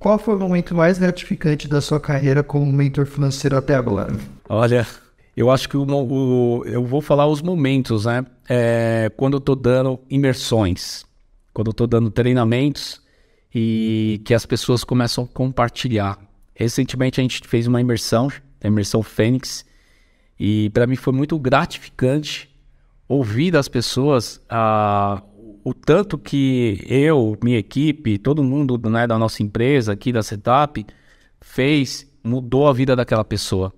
Qual foi o momento mais gratificante da sua carreira como mentor financeiro até agora? Olha, eu acho que o, o, eu vou falar os momentos, né? É, quando eu estou dando imersões, quando eu estou dando treinamentos e que as pessoas começam a compartilhar. Recentemente a gente fez uma imersão, a imersão Fênix, e para mim foi muito gratificante ouvir das pessoas a, o tanto que eu, minha equipe, todo mundo né, da nossa empresa aqui da Setup fez, mudou a vida daquela pessoa.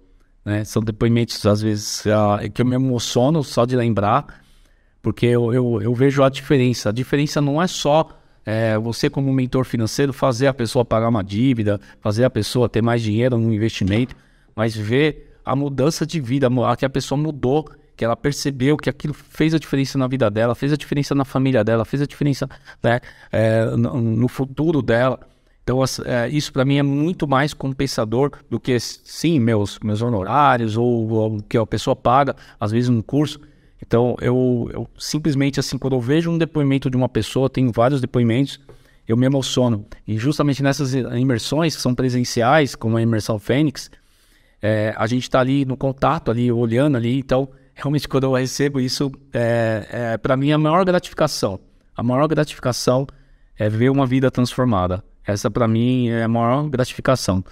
Né? São depoimentos, às vezes, uh, que eu me emociono só de lembrar, porque eu, eu, eu vejo a diferença. A diferença não é só é, você, como mentor financeiro, fazer a pessoa pagar uma dívida, fazer a pessoa ter mais dinheiro no investimento, mas ver a mudança de vida, a que a pessoa mudou que ela percebeu que aquilo fez a diferença na vida dela, fez a diferença na família dela, fez a diferença né, é, no, no, futuro dela. Então, é, isso para mim é muito mais compensador do que, sim, meus, meus honorários ou o que a pessoa paga, às vezes, no curso. Então, eu, eu simplesmente, assim, quando eu vejo um depoimento de uma pessoa, tenho vários depoimentos, eu me emociono. E justamente nessas imersões, que são presenciais, como a imersão Fênix, é, a gente está ali no contato, ali olhando ali, então realmente quando eu recebo isso, é, é para mim é a maior gratificação. A maior gratificação é ver uma vida transformada. Essa para mim é a maior gratificação.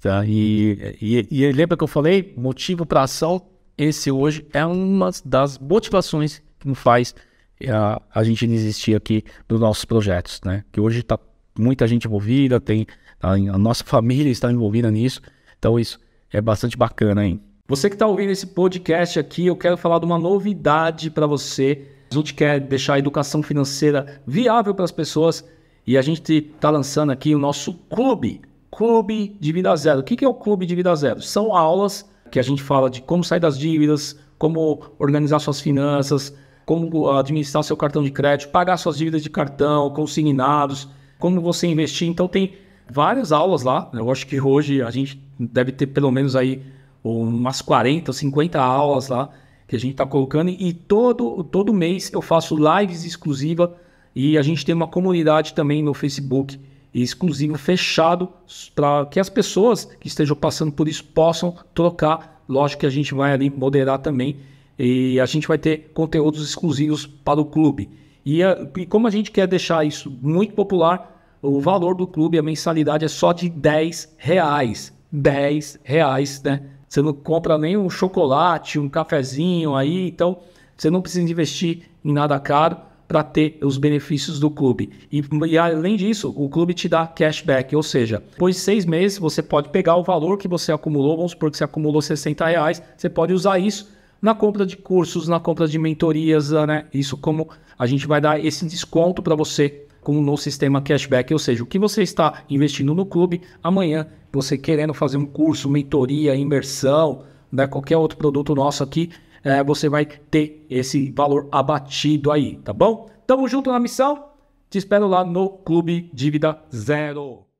Tá? E, e, e lembra que eu falei? Motivo para ação, esse hoje é uma das motivações que nos faz é, a, a gente existir aqui nos nossos projetos, né? Que hoje está muita gente envolvida, tem a, a nossa família está envolvida nisso. Então isso é bastante bacana, hein? Você que está ouvindo esse podcast aqui, eu quero falar de uma novidade para você. A gente quer deixar a educação financeira viável para as pessoas e a gente está lançando aqui o nosso clube, Clube de Vida Zero. O que é o Clube de Vida Zero? São aulas que a gente fala de como sair das dívidas, como organizar suas finanças, como ah, administrar seu cartão de crédito, pagar suas dívidas de cartão, consignados, como você investir. Então tem várias aulas lá. Eu acho que hoje a gente deve ter pelo menos aí umas 40 50 aulas lá que a gente está colocando. E todo, todo mês eu faço lives exclusiva e a gente tem uma comunidade também no Facebook exclusivo, fechado, para que as pessoas que estejam passando por isso possam trocar. Lógico que a gente vai ali moderar também e a gente vai ter conteúdos exclusivos para o clube. E, a, e como a gente quer deixar isso muito popular, o valor do clube, a mensalidade é só de 10 reais. 10 reais, né? você não compra nem um chocolate, um cafezinho aí, então você não precisa investir em nada caro para ter os benefícios do clube. E, e, além disso, o clube te dá cashback, ou seja, depois de seis meses você pode pegar o valor que você acumulou, vamos supor que você acumulou 60 reais, você pode usar isso na compra de cursos, na compra de mentorias, ah, né? Isso como a gente vai dar esse desconto para você com no sistema cashback, ou seja, o que você está investindo no clube, amanhã você querendo fazer um curso, mentoria, imersão, né, qualquer outro produto nosso aqui, é, você vai ter esse valor abatido aí, tá bom? Tamo junto na missão, te espero lá no Clube Dívida Zero.